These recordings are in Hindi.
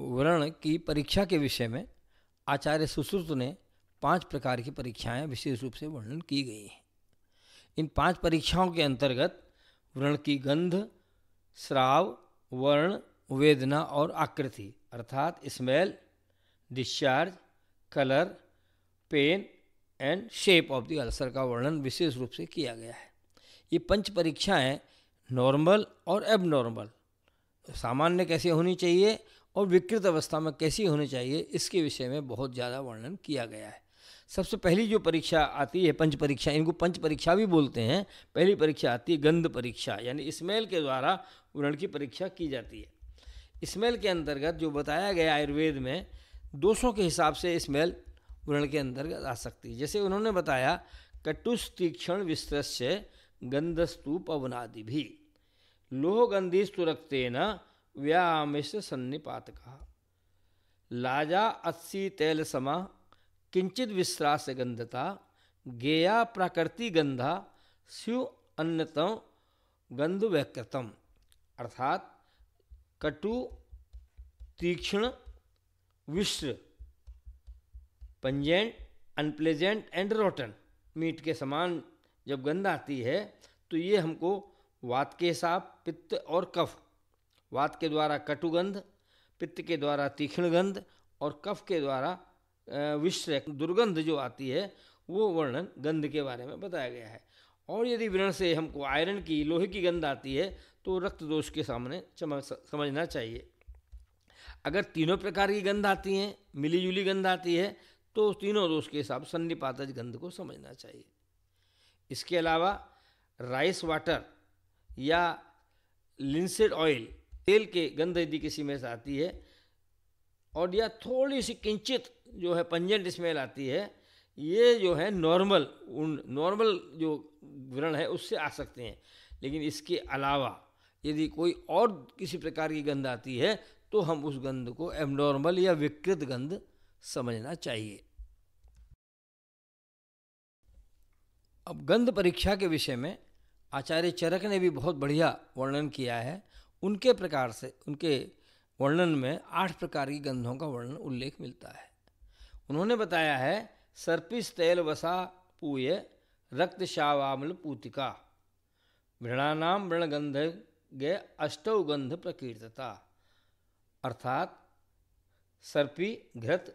वर्ण की परीक्षा के विषय में आचार्य सुश्रुत ने पांच प्रकार की परीक्षाएं विशेष रूप से वर्णन की गई हैं इन पांच परीक्षाओं के अंतर्गत व्रण की गंध श्राव वर्ण वेदना और आकृति अर्थात smell discharge colour pain and shape of the ulcer का वर्णन विशेष रूप से किया गया है ये पंच परीक्षाएं नॉर्मल और एबनॉर्मल सामान्य कैसे होनी चाहिए और विकृत अवस्था में कैसी होनी चाहिए इसके विषय में बहुत ज़्यादा वर्णन किया गया है सबसे पहली जो परीक्षा आती है पंच परीक्षा इनको पंच परीक्षा भी बोलते हैं पहली परीक्षा आती है गंध परीक्षा यानी स्मेल के द्वारा व्रण की परीक्षा की जाती है स्मेल के अंतर्गत जो बताया गया आयुर्वेद में दोषों के हिसाब से स्मेल व्रण के अंतर्गत आ सकती है जैसे उन्होंने बताया कटुस तीक्षण विस्तृत से गंधस्तूप अवनादि भी लोहगंधी सुरक्त न व्यामिश सन्निपात कहा लाजा अस्सी तैल समा किंचित विश्रास गंधता गेया प्राकृति गंधा स्यु अन्नतम गंध व्यकृतम अर्थात कटु तीक्ष्ण विश्र pungent unpleasant and rotten meat के समान जब गंध आती है तो ये हमको वात के हिसाब पित्त और कफ वात के द्वारा कटुगंध पित्त के द्वारा तीक्ष्ण गंध और कफ के द्वारा विश्व दुर्गंध जो आती है वो वर्णन गंध के बारे में बताया गया है और यदि व्रण से हमको आयरन की लोहे की गंध आती है तो रक्त दोष के सामने चमक समझना चाहिए अगर तीनों प्रकार की गंध आती हैं जुली गंध आती है तो तीनों दोष के हिसाब सन्निपातज गंध को समझना चाहिए इसके अलावा राइस वाटर या लिंसेड ऑयल तेल के गंध यदि किसी में से आती है और या थोड़ी सी किंचित जो है पंजेंट स्मेल आती है ये जो है नॉर्मल उन नॉर्मल जो व्रण है उससे आ सकते हैं लेकिन इसके अलावा यदि कोई और किसी प्रकार की गंध आती है तो हम उस गंध को एबनॉर्मल या विकृत गंध समझना चाहिए अब गंध परीक्षा के विषय में आचार्य चरक ने भी बहुत बढ़िया वर्णन किया है उनके प्रकार से उनके वर्णन में आठ प्रकार की गंधों का वर्णन उल्लेख मिलता है उन्होंने बताया है सर्पिस तेल वसा पूय रक्त शावामल पूतिका वृणानाम वृणगंध गे अष्टौगंध प्रकीर्तता अर्थात सर्पी घृत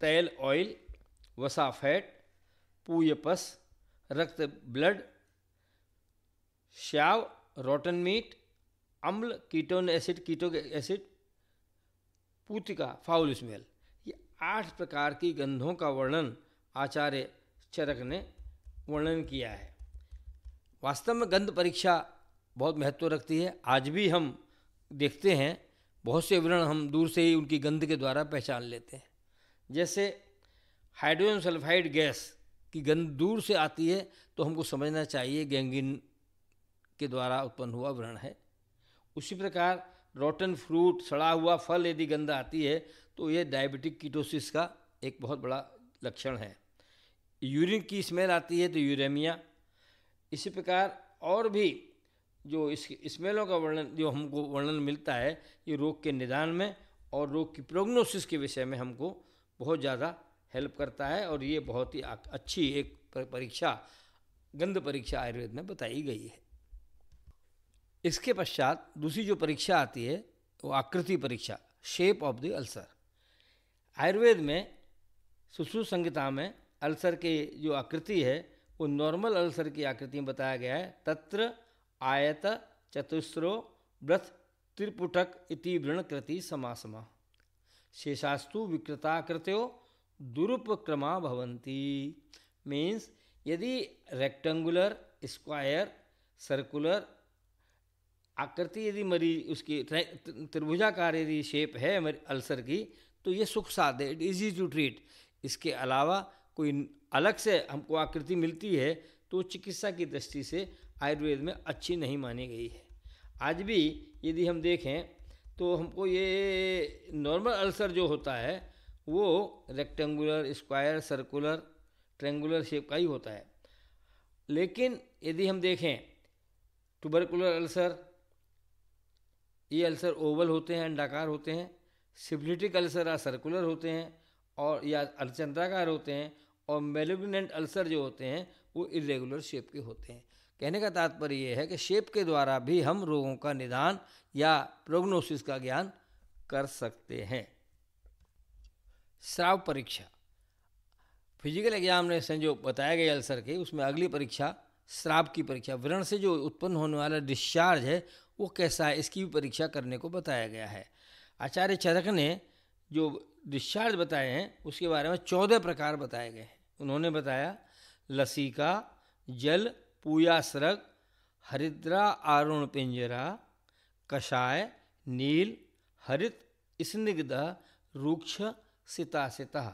तेल ऑयल वसा फैट पूयपस रक्त ब्लड श्याव रोटन मीट अम्ल कीटोन एसिड कीटो एसिड पूतिका फाउल स्मेल ये आठ प्रकार की गंधों का वर्णन आचार्य चरक ने वर्णन किया है वास्तव में गंध परीक्षा बहुत महत्व रखती है आज भी हम देखते हैं बहुत से विवरण हम दूर से ही उनकी गंध के द्वारा पहचान लेते हैं जैसे हाइड्रोजन सल्फाइड गैस की गंध दूर से आती है तो हमको समझना चाहिए गैंगिन के द्वारा उत्पन्न हुआ व्रण है उसी प्रकार रोटन फ्रूट सड़ा हुआ फल यदि गंदा आती है तो ये डायबिटिक कीटोसिस का एक बहुत बड़ा लक्षण है यूरिन की स्मेल आती है तो यूरेमिया इसी प्रकार और भी जो इस स्मेलों का वर्णन जो हमको वर्णन मिलता है ये रोग के निदान में और रोग की प्रोग्नोसिस के विषय में हमको बहुत ज़्यादा हेल्प करता है और ये बहुत ही अच्छी एक परीक्षा गंध परीक्षा आयुर्वेद में बताई गई है इसके पश्चात दूसरी जो परीक्षा आती है वो आकृति परीक्षा shape of the ulcer Ayurveda में सुश्रु संहिता में अल्सर के जो आकृति है वो नॉर्मल अल्सर की आकृति में बताया गया है तत्र आयत चतुस्रो व्रथ त्रिपुटक इति वृण कृति समासमा शेषास्तु विकृताकृत्यो दुरुपक्रमा भवंती मीन्स यदि रेक्टेंगुलर स्क्वायर सर्कुलर आकृति यदि मरी उसकी त्रिभुजाकार यदि शेप है अल्सर की तो ये सुख साध है इट इजी टू ट्रीट इसके अलावा कोई अलग से हमको आकृति मिलती है तो चिकित्सा की दृष्टि से आयुर्वेद में अच्छी नहीं मानी गई है आज भी यदि हम देखें तो हमको ये नॉर्मल अल्सर जो होता है वो rectangular square circular triangular shape का ही होता है लेकिन यदि हम देखें टुबरकुलर अल्सर ये अल्सर ओवल होते हैं अंडाकार होते हैं सिब्लिटिक अल्सर या सर्कुलर होते हैं और या अर्चंद्राकार होते हैं और मेलिग्नेंट अल्सर जो होते हैं वो इरेगुलर शेप के होते हैं कहने का तात्पर्य यह है कि शेप के द्वारा भी हम रोगों का निदान या प्रोग्नोसिस का ज्ञान कर सकते हैं श्राव परीक्षा फिजिकल एग्जामिनेशन जो बताया गया अल्सर के उसमें अगली परीक्षा श्राव की परीक्षा व्रण से जो उत्पन्न होने वाला डिस्चार्ज है वो कैसा है इसकी भी परीक्षा करने को बताया गया है आचार्य चरक ने जो डिस्चार्ज बताए हैं उसके बारे में चौदह प्रकार बताए गए हैं उन्होंने बताया लसीका जल पूया सरग हरिद्रा आरुण पिंजरा कषाय नील हरित स्निग्ध रूक्ष सिता सिता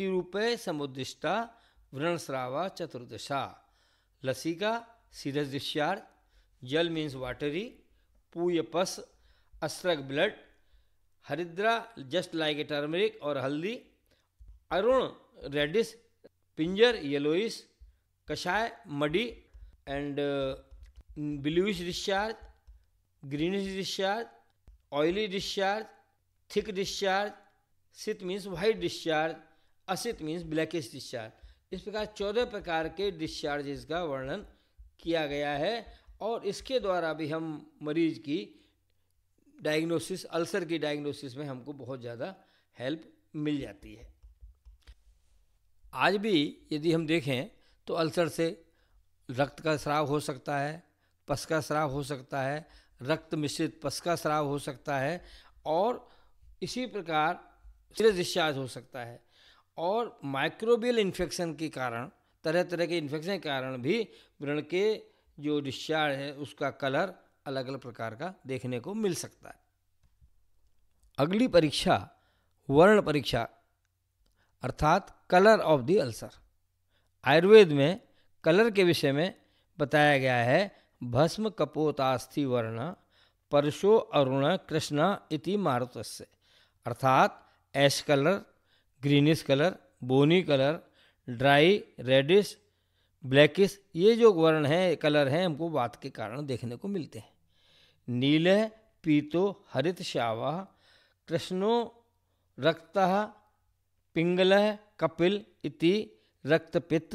रूपे समुदिष्टा व्रणस्रावा चतुर्दशा लसिका सीरज डिस्चार्ज जल मीन्स वाटरी पूय पस अस्रग ब्लड हरिद्रा जस्ट लाइक ए टर्मरिक और हल्दी अरुण रेडिस पिंजर येलोइस कषाय muddy and bluish discharge greenish discharge oily discharge thick discharge सित मीन्स वाइट डिस्चार्ज असित मीन्स ब्लैकिश डिस्चार्ज इस प्रकार चौदह प्रकार के डिस्चार्जेस का वर्णन किया गया है और इसके द्वारा भी हम मरीज की डायग्नोसिस अल्सर की डायग्नोसिस में हमको बहुत ज़्यादा हेल्प मिल जाती है आज भी यदि हम देखें तो अल्सर से रक्त का स्राव हो सकता है पस का स्राव हो सकता है रक्त मिश्रित पस का स्राव हो सकता है और इसी प्रकार सिर डिस्चार्ज हो सकता है और माइक्रोबियल इन्फेक्शन के कारण तरह तरह के इन्फेक्शन के कारण भी व्रण के जो डिस्चार्ज है उसका कलर अलग अलग प्रकार का देखने को मिल सकता है अगली परीक्षा वर्ण परीक्षा अर्थात colour of the ulcer Ayurveda में कलर के विषय में बताया गया है भस्म कपोतास्थि वर्ण परशो अरुण कृष्णा इति मारुत अर्थात ash colour greenish colour bony colour dry reddish blackish ये जो वर्ण हैं कलर हैं हमको बात के कारण देखने को मिलते हैं नील पीतो हरित श्यावा कृष्णो रक्त पिंगल कपिल इति रक्त पित्त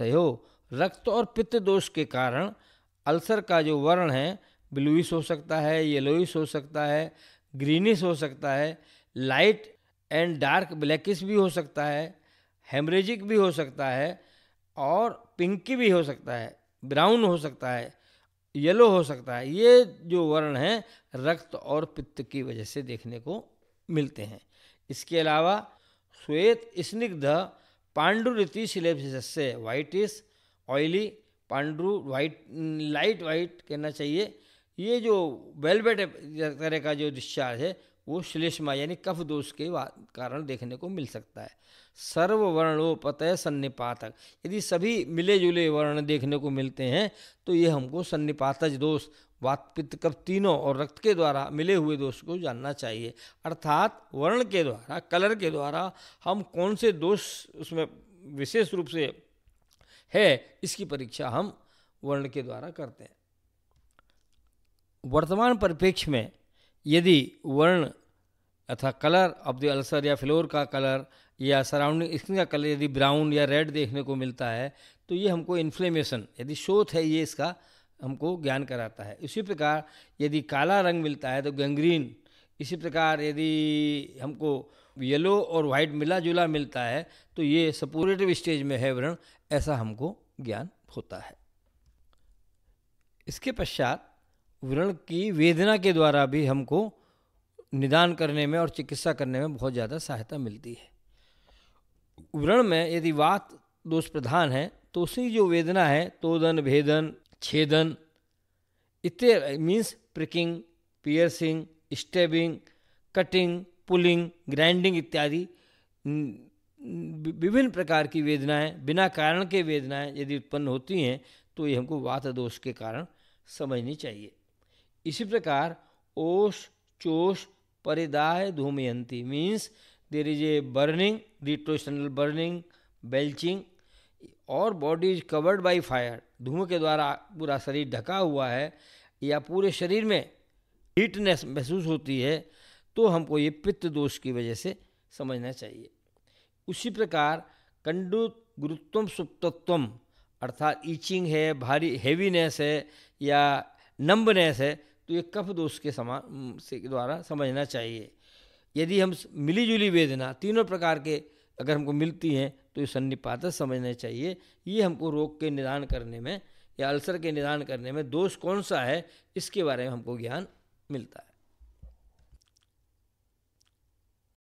हो रक्त और पित्त दोष के कारण अल्सर का जो वर्ण है ब्लूइस हो सकता है येलोइस हो सकता है ग्रीनिश हो सकता है लाइट एंड डार्क ब्लैकिस भी हो सकता है हेमरेजिक भी हो सकता है और पिंकी भी हो सकता है ब्राउन हो सकता है येलो हो सकता है ये जो वर्ण हैं रक्त और पित्त की वजह से देखने को मिलते हैं इसके अलावा श्वेत स्निग्ध पांडुरीति सिलेब्स से इस ऑयली पांडु वाइट लाइट वाइट कहना चाहिए ये जो वेलवेट तरह का जो डिस्चार्ज है वो श्लेष्मा यानी कफ दोष के कारण देखने को मिल सकता है सर्व वर्णोपतय सन्निपातक यदि सभी मिले जुले वर्ण देखने को मिलते हैं तो ये हमको सन्निपातज दोष वातपित्त कफ तीनों और रक्त के द्वारा मिले हुए दोष को जानना चाहिए अर्थात वर्ण के द्वारा कलर के द्वारा हम कौन से दोष उसमें विशेष रूप से है इसकी परीक्षा हम वर्ण के द्वारा करते हैं वर्तमान परिप्रेक्ष्य में यदि वर्ण अथा कलर ऑफ द अल्सर या फ्लोर का कलर या सराउंडिंग स्किन का कलर यदि ब्राउन या रेड देखने को मिलता है तो ये हमको इन्फ्लेमेशन यदि शोथ है ये इसका हमको ज्ञान कराता है इसी प्रकार यदि काला रंग मिलता है तो गंग्रीन इसी प्रकार यदि हमको येलो और वाइट मिला जुला मिलता है तो ये सपोरेटिव स्टेज में है व्रण ऐसा हमको ज्ञान होता है इसके पश्चात व्रण की वेदना के द्वारा भी हमको निदान करने में और चिकित्सा करने में बहुत ज़्यादा सहायता मिलती है व्रण में यदि वात दोष प्रधान है तो उसी जो वेदना है तोदन भेदन छेदन इत्यादि means pricking piercing stabbing cutting pulling grinding इत्यादि विभिन्न प्रकार की वेदनाएं बिना कारण के वेदनाएं यदि उत्पन्न होती हैं तो ये हमको वात दोष के कारण समझनी चाहिए इसी प्रकार ओस चोश परिदाय धूमयंती means there is a burning डिट्रोशनल बर्निंग बेल्चिंग और body is covered by fire धुएं के द्वारा पूरा शरीर ढका हुआ है या पूरे शरीर में हीटनेस महसूस होती है तो हमको ये पित्त दोष की वजह से समझना चाहिए उसी प्रकार कंडु गुरुत्वम सुप्तत्वम अर्थात ईचिंग है भारी हेवीनेस है या नंबनेस है तो ये कफ दोष के समा से द्वारा समझना चाहिए यदि हम मिलीजुली वेदना तीनों प्रकार के अगर हमको मिलती हैं तो ये सन्निपात समझना चाहिए ये हमको रोग के निदान करने में या अल्सर के निदान करने में दोष कौन सा है इसके बारे में हमको ज्ञान मिलता है